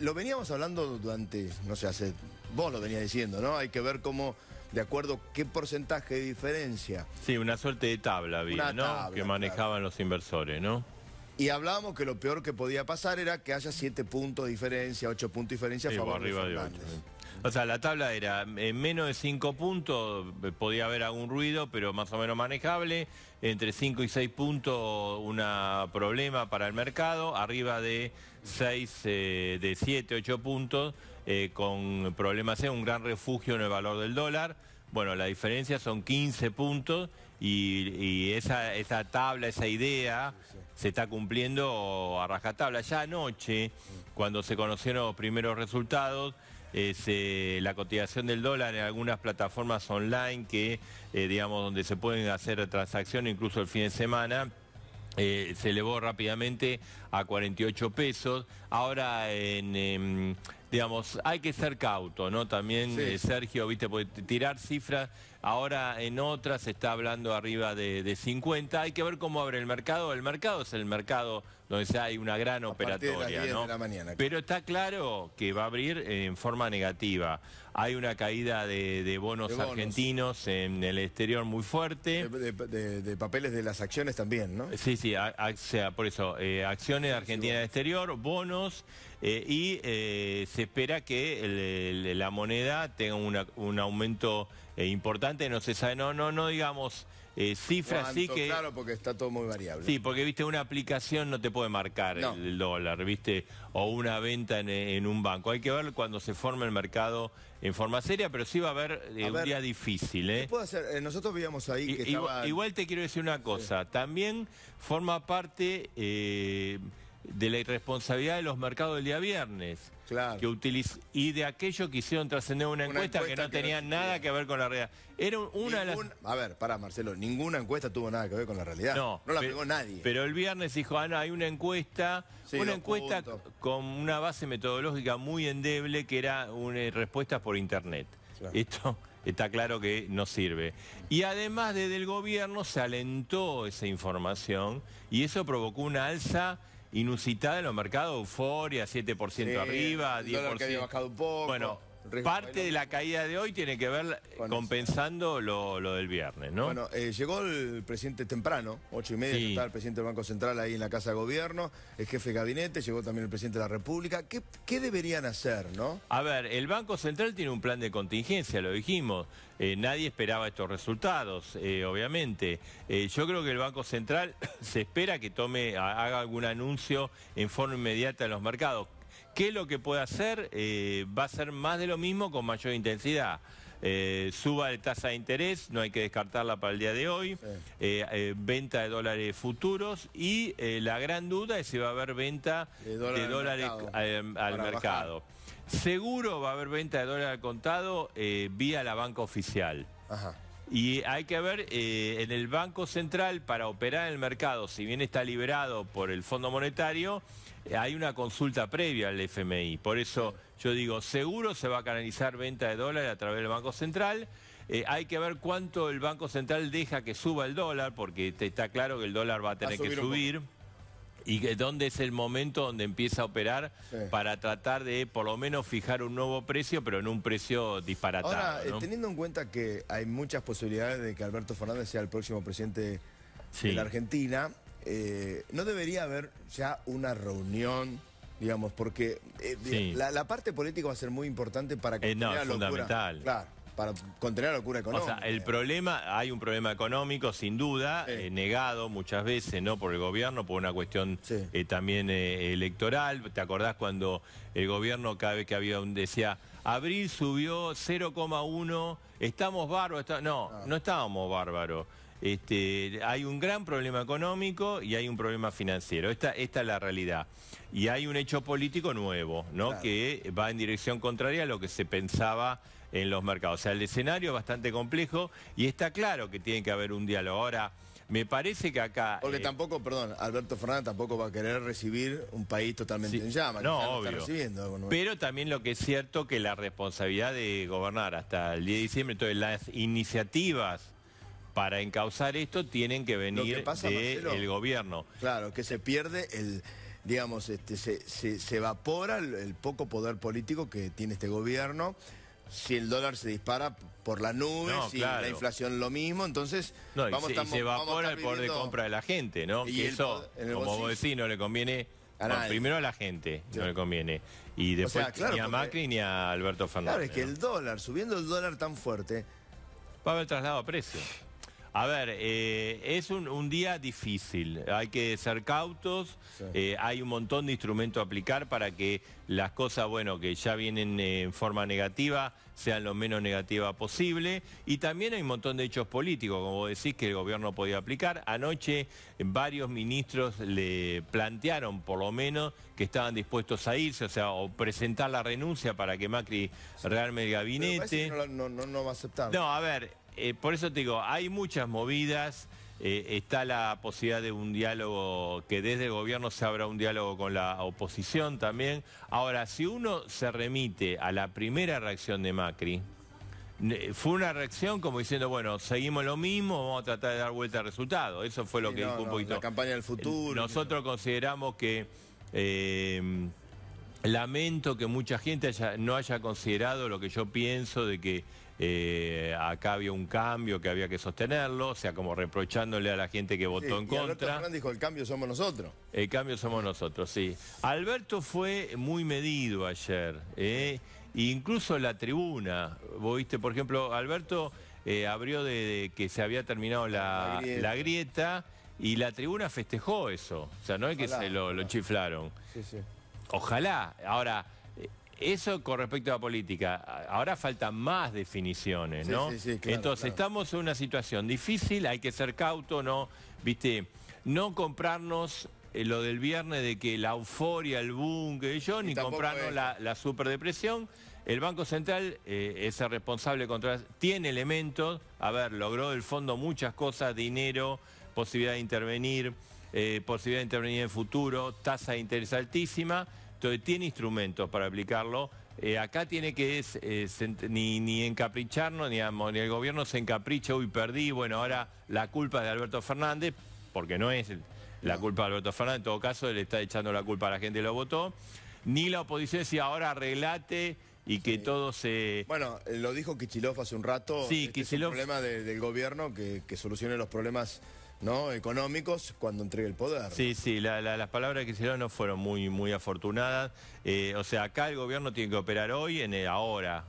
lo veníamos hablando durante, no sé, hace, vos lo venías diciendo, ¿no? Hay que ver cómo, de acuerdo, qué porcentaje de diferencia. Sí, una suerte de tabla había, ¿no? que manejaban los inversores, ¿no? Y hablábamos que lo peor que podía pasar era que haya siete puntos de diferencia, ocho puntos de diferencia a favor arriba de, de o sea, la tabla era en menos de 5 puntos, eh, podía haber algún ruido, pero más o menos manejable. Entre 5 y 6 puntos, un problema para el mercado. Arriba de 6, eh, de 7, 8 puntos, eh, con problemas un gran refugio en el valor del dólar. Bueno, la diferencia son 15 puntos y, esa, tabla, esa idea se está cumpliendo a rajatabla. Ya anoche, cuando se conocieron los primeros resultados, es eh, la cotización del dólar en algunas plataformas online que, eh, digamos, donde se pueden hacer transacciones incluso el fin de semana. Eh, se elevó rápidamente a 48 pesos. Ahora, en, em, digamos, hay que ser cauto, ¿no? También, Sergio, viste, porque tirar cifras ahora en otras se está hablando arriba de, 50. Hay que ver cómo abre el mercado. El mercado es el mercado donde hay una gran a operatoria, Pero está claro que va a abrir en forma negativa. Hay una caída de, bonos, argentinos en el exterior muy fuerte. De, papeles de las acciones también, ¿no? Sí, sí, sea, por eso, eh, acciones de Argentina en el exterior, bonos, eh, y eh, se espera que la moneda tenga un aumento eh, importante, no se sabe, no, no, digamos eh, cifras así que... Claro, porque está todo muy variable. Sí, porque viste, una aplicación no te puede marcar el dólar, viste, o una venta en, un banco. Hay que ver cuando se forme el mercado en forma seria, pero sí va a haber eh, un día difícil. hacer? Nosotros vivíamos ahí que igual, estaba... igual, te quiero decir una cosa, también forma parte de la irresponsabilidad de los mercados del día viernes. Claro. Que y de aquello que hicieron trascender una, encuesta, que no tenía nada que ver con la realidad. Era una A ver, pará, Marcelo, ninguna encuesta tuvo nada que ver con la realidad. No, no la pegó nadie. Pero el viernes dijo, ah, no, hay una encuesta, una encuesta con una base metodológica muy endeble que era una, eh, respuestas por internet. Esto está claro que no sirve. Y además desde el gobierno se alentó esa información y eso provocó una alza inusitada en los mercados, euforia, 7% arriba, 10%. bajado un poco. Parte de la caída de hoy tiene que ver compensando lo, del viernes, ¿no? Bueno, eh, llegó el presidente temprano, ocho y media, Está el presidente del Banco Central ahí en la Casa de Gobierno, el jefe de gabinete, llegó también el presidente de la República. ¿Qué, deberían hacer, no? A ver, el Banco Central tiene un plan de contingencia, lo dijimos. Eh, nadie esperaba estos resultados, eh, obviamente. yo creo que el Banco Central se espera que tome, haga algún anuncio en forma inmediata en los mercados. ¿Qué es lo que puede hacer? Eh, va a ser más de lo mismo con mayor intensidad. Eh, suba de tasa de interés, no hay que descartarla para el día de hoy, eh, venta de dólares futuros y la gran duda es si va a haber venta de, dólares al, mercado. Seguro va a haber venta de dólares al contado vía la banca oficial. Y hay que ver en el Banco Central para operar en el mercado, si bien está liberado por el Fondo Monetario, eh, hay una consulta previa al FMI. Por eso yo digo, seguro se va a canalizar venta de dólares a través del Banco Central. Eh, hay que ver cuánto el Banco Central deja que suba el dólar, porque está claro que el dólar va a tener que subir. Y que, dónde es el momento donde empieza a operar para tratar de por lo menos fijar un nuevo precio, pero en un precio disparatado. Ahora, eh, teniendo en cuenta que hay muchas posibilidades de que Alberto Fernández sea el próximo presidente de la Argentina, eh, no debería haber ya una reunión digamos, porque eh, la, parte política va a ser muy importante para que eh, no, es para contener la locura económica. O sea, el problema, hay un problema económico, sin duda, eh, negado muchas veces, ¿no? Por el gobierno, por una cuestión eh, también eh, electoral. ¿Te acordás cuando el gobierno, cada vez que había un, decía, abril subió 0,1, estamos bárbaros? No, ah. no estábamos bárbaros. Este, hay un gran problema económico y hay un problema financiero. Esta, esta es la realidad. Y hay un hecho político nuevo, ¿no? Que va en dirección contraria a lo que se pensaba en los mercados. O sea, el escenario es bastante complejo y está claro que tiene que haber un diálogo. Ahora, me parece que acá... Porque eh, tampoco, perdón, Alberto Fernández tampoco va a querer recibir un país totalmente en llamas. No, obvio. Pero también lo que es cierto que la responsabilidad de gobernar hasta el 10 de diciembre, entonces las iniciativas para encauzar esto tienen que venir del gobierno. Claro, que se pierde el, digamos, este, se, evapora el poco poder político que tiene este gobierno si el dólar se dispara por las nubes y la inflación lo mismo, entonces se, evapora el poder de compra de la gente, ¿no? Y eso, como vos decís, no le conviene primero a la gente no le conviene. Y después ni a Macri ni a Alberto Fernández. Claro, es que el dólar, subiendo el dólar tan fuerte. Va a haber traslado a precio. A ver, eh, es un, día difícil, hay que ser cautos, eh, hay un montón de instrumentos a aplicar para que las cosas, bueno, que ya vienen en forma negativa, sean lo menos negativa posible. Y también hay un montón de hechos políticos, como vos decís, que el gobierno podía aplicar. Anoche varios ministros le plantearon, por lo menos, que estaban dispuestos a irse, o sea, o presentar la renuncia para que Macri sí. rearme el gabinete. no, no, va a aceptar. No, a ver... Eh, por eso te digo, hay muchas movidas. Eh, está la posibilidad de un diálogo, que desde el gobierno se abra un diálogo con la oposición también. Ahora, si uno se remite a la primera reacción de Macri, fue una reacción como diciendo, bueno, seguimos lo mismo, vamos a tratar de dar vuelta al resultado. Eso fue lo que dijo un poquito. La campaña del futuro. Eh, nosotros consideramos que... lamento que mucha gente no haya considerado lo que yo pienso de que eh, acá había un cambio que había que sostenerlo, o sea, como reprochándole a la gente que votó en contra. Alberto dijo, el cambio somos nosotros. El cambio somos nosotros, sí. Alberto fue muy medido ayer, eh, incluso la tribuna, vos viste, por ejemplo, Alberto eh, abrió de, que se había terminado la, grieta, y la tribuna festejó eso. O sea, no es que se lo, chiflaron. Ojalá. Ahora, eso con respecto a la política. Ahora faltan más definiciones, ¿no? Sí, sí, claro, Entonces, estamos en una situación difícil, hay que ser cauto, ¿no? Viste, no comprarnos eh, lo del viernes de que la euforia, el boom, que yo, ni comprarnos la, superdepresión. El Banco Central eh, es el responsable contra... Tiene elementos, a ver, logró del fondo muchas cosas, dinero, posibilidad de intervenir, eh, posibilidad de intervenir en futuro, tasa de interés altísima entonces tiene instrumentos para aplicarlo. Eh, acá tiene que es, eh, ni, encapricharnos, ni, el gobierno se encapricha, uy, perdí, bueno, ahora la culpa de Alberto Fernández, porque no es la culpa de Alberto Fernández, en todo caso le está echando la culpa a la gente y lo votó, ni la oposición decía, ahora arreglate y que todo se... Bueno, lo dijo Kichilov hace un rato, sí, este es un problema del gobierno que solucione los problemas ¿no? económicos cuando entregue el poder. Sí, sí, las palabras que hicieron no fueron muy, muy afortunadas. Eh, o sea, acá el gobierno tiene que operar hoy, en el ahora,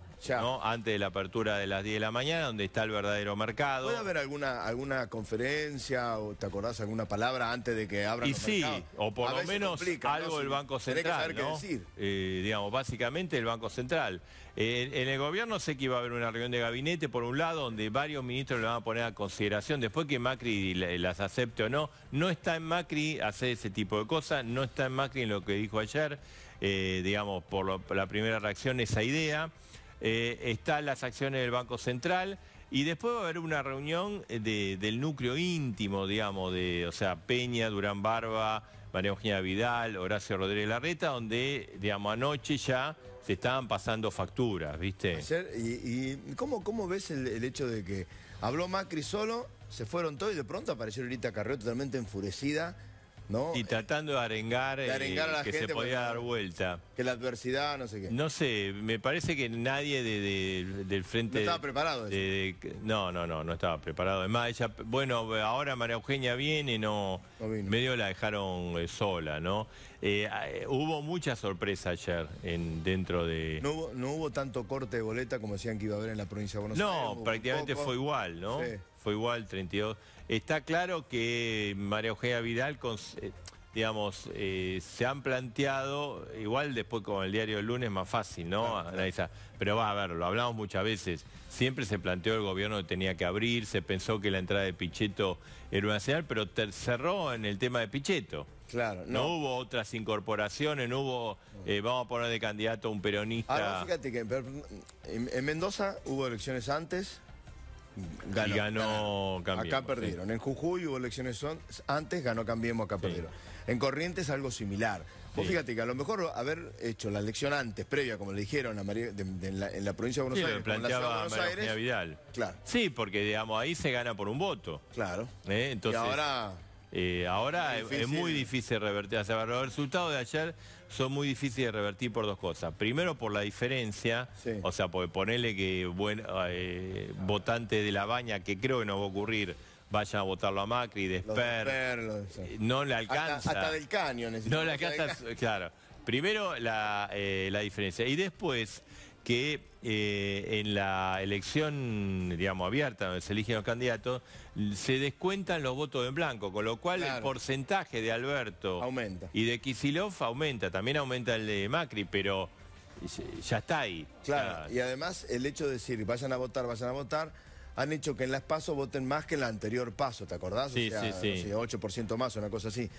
antes de la apertura de las 10 de la mañana, donde está el verdadero mercado. ¿Puede haber alguna, alguna conferencia o te acordás alguna palabra antes de que abran y sí, o por lo menos algo Banco Central, decir. Eh, digamos, básicamente el Banco Central. en el gobierno sé que iba a haber una reunión de gabinete, por un lado, donde varios ministros le van a poner a consideración, después que Macri las acepte o no, no está en Macri hacer ese tipo de cosas, no está en Macri en lo que dijo ayer, eh, digamos, por la primera reacción, esa idea. Eh, están las acciones del Banco Central y después va a haber una reunión eh, del núcleo íntimo, digamos, de, o sea, Peña, Durán Barba, María Eugenia Vidal, Horacio Rodríguez Larreta, donde, digamos, anoche ya se estaban pasando facturas, ¿viste? y, cómo, cómo ves el, hecho de que habló Macri solo, se fueron todos y de pronto apareció Lolita Carreo totalmente enfurecida? Y tratando de arengar, eh, que se podía dar vuelta. Que la adversidad, no sé qué. No sé, me parece que nadie del frente... No estaba preparado. no, no, no, no estaba preparado. Además, ella, bueno, ahora María Eugenia viene, no, medio la dejaron eh, sola, ¿no? Eh, ah, hubo mucha sorpresa ayer en, dentro de... No hubo, no hubo tanto corte de boleta como decían que iba a haber en la provincia de Buenos no, Aires. No, prácticamente fue igual, ¿no? Sí igual, 32. Está claro que María Eugenia Vidal, eh, digamos, eh, se han planteado, igual después con el diario del lunes más fácil, ¿no? Pero va a ver, lo hablamos muchas veces. Siempre se planteó el gobierno tenía que abrir, se pensó que la entrada de Pichetto era una señal, pero cerró en el tema de Pichetto. Claro, no. hubo otras incorporaciones, no hubo, eh, vamos a poner de candidato un peronista. Ahora, fíjate que en, Mendoza hubo elecciones antes, Ganó, y ganó Cambiemos. Acá perdieron. En Jujuy hubo elecciones antes, ganó Cambiemos, acá perdieron. En Corrientes algo similar. Vos fíjate que a lo mejor haber hecho la elección antes, previa, como le dijeron a María, en, la, provincia de Buenos Aires, Vidal. Claro. Sí, porque digamos, ahí se gana por un voto. Claro. ¿Eh? Entonces, y ahora eh, ahora es, muy difícil revertir. los resultados de ayer son muy difíciles de revertir por dos cosas. Primero, por la diferencia. O sea, porque ponerle que votantes eh, votante de la baña, que creo que no va a ocurrir, vayan a votarlo a Macri, Desper. Eh, no le alcanza. Hasta, del caño No le alcanza, claro. Primero, la diferencia. Y después, que eh, en la elección, digamos, abierta, donde se eligen los candidatos, se descuentan los votos en blanco, con lo cual el porcentaje de Alberto aumenta. y de Kisilov aumenta, también aumenta el de Macri, pero ya está ahí. Claro, y además el hecho de decir, vayan a votar, vayan a votar, han hecho que en las PASO voten más que en la anterior PASO, ¿te acordás? Sí, sí, sí. 8% más, una cosa así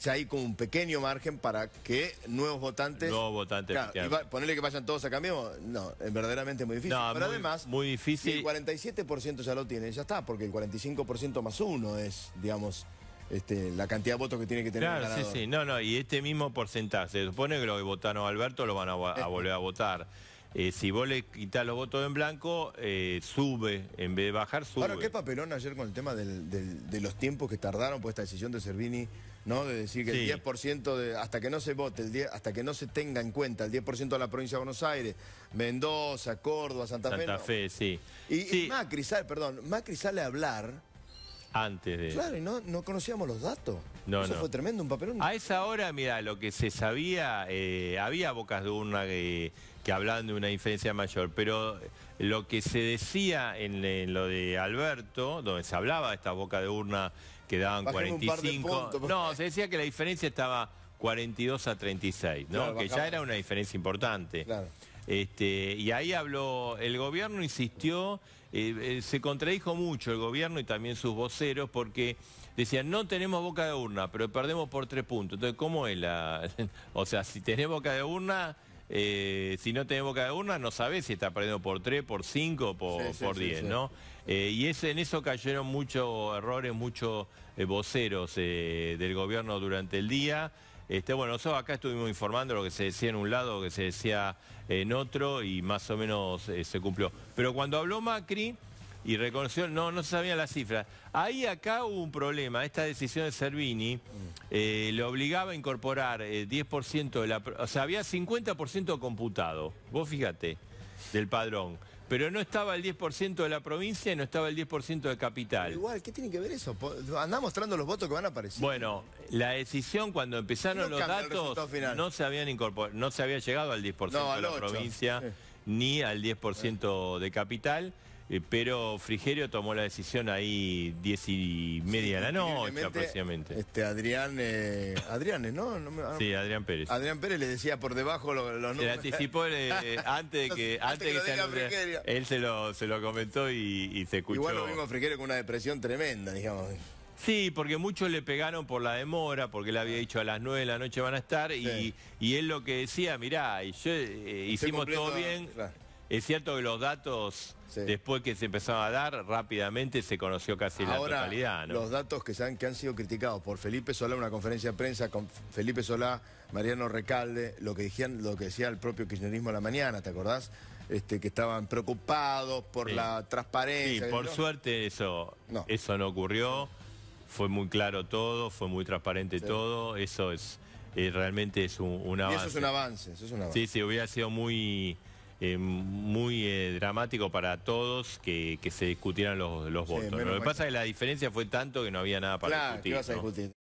ya hay como un pequeño margen para que nuevos votantes... Nuevos votantes. y ponerle que vayan todos a cambio, no, es verdaderamente muy difícil. Pero además, muy difícil. el 47% ya lo tiene, ya está, porque el 45% más uno es, digamos... Este, la cantidad de votos que tiene que tener claro, sí, sí. No, no, y este mismo porcentaje, se supone que los que votaron a Alberto lo van a, este. volver a votar. Eh, si vos le quitas los votos en blanco, eh, sube, en vez de bajar, sube. Ahora, qué papelón ayer con el tema de los tiempos que tardaron por pues, esta decisión de Servini... De decir que el 10% de, hasta que no se vote, el hasta que no se tenga en cuenta el 10% de la provincia de Buenos Aires, Mendoza, Córdoba, Santa, Fe. Santa Fe, sí. Y, Macri sale, perdón, Macri sale a hablar. Antes de... Claro, y no, conocíamos los datos. Eso fue tremendo, un papelón. A esa hora, mira, lo que se sabía, eh, había bocas de urna que, hablaban de una diferencia mayor, pero lo que se decía en, en lo de Alberto, donde se hablaba de esta boca de urna quedaban 45. no, se decía que la diferencia estaba 42 a 36, ¿no? que ya era una diferencia importante. Este, y ahí habló, el gobierno insistió, eh, eh, se contradijo mucho el gobierno y también sus voceros porque decían, no tenemos boca de urna, pero perdemos por tres puntos. Entonces, ¿cómo es la...? o sea, si tenemos boca de urna, eh, si no tenemos boca de urna, no sabés si está perdiendo por 3, por 5, por, por 10, ¿no? Eh, y en eso cayeron muchos errores, muchos eh, voceros del gobierno durante el día. Este, bueno, nosotros acá estuvimos informando lo que se decía en un lado, lo que se decía en otro, y más o menos se cumplió. Pero cuando habló Macri y reconoció, no, no se sabían las cifras. Ahí acá hubo un problema, esta decisión de Servini eh, le obligaba a incorporar el eh, 10% de la... O sea, había 50% computado, vos fíjate, del padrón. Pero no estaba el 10% de la provincia y no estaba el 10% de capital. igual, ¿qué tiene que ver eso? Andá mostrando los votos que van a aparecer. Bueno, la decisión cuando empezaron los datos no se habían no se había llegado al 10% de la provincia ni al 10% de capital. Eh, pero Frigerio tomó la decisión ahí diez y media de la noche aproximadamente. Este Adrián, eh, Adrián, ¿no? sí, Adrián Pérez. Adrián Pérez le decía por debajo los lo Se anticipó eh, antes de que, antes, que, él se lo, comentó y, se escuchó. Igual lo a Frigerio con una depresión tremenda, digamos. Sí, porque muchos le pegaron por la demora, porque él había ah. dicho a las nueve de la noche van a estar, y, y, él lo que decía, mirá, y yo, hicimos todo bien, es cierto que los datos, después que se empezaba a dar, rápidamente se conoció casi la totalidad. los datos que, que han sido criticados por Felipe Solá, en una conferencia de prensa con Felipe Solá, Mariano Recalde, lo que, lo que decía el propio kirchnerismo a la mañana, ¿te acordás? Este, que estaban preocupados por la transparencia. Sí, por suerte eso no. eso no ocurrió. Fue muy claro todo, fue muy transparente todo. Eso es eh, realmente es un, avance. eso es un avance, eso es un avance. Sí, sí, hubiera sido muy... Eh, muy eh, dramático para todos que, que se discutieran los, votos. Lo que pasa es que la diferencia fue tanto que no había nada para discutir.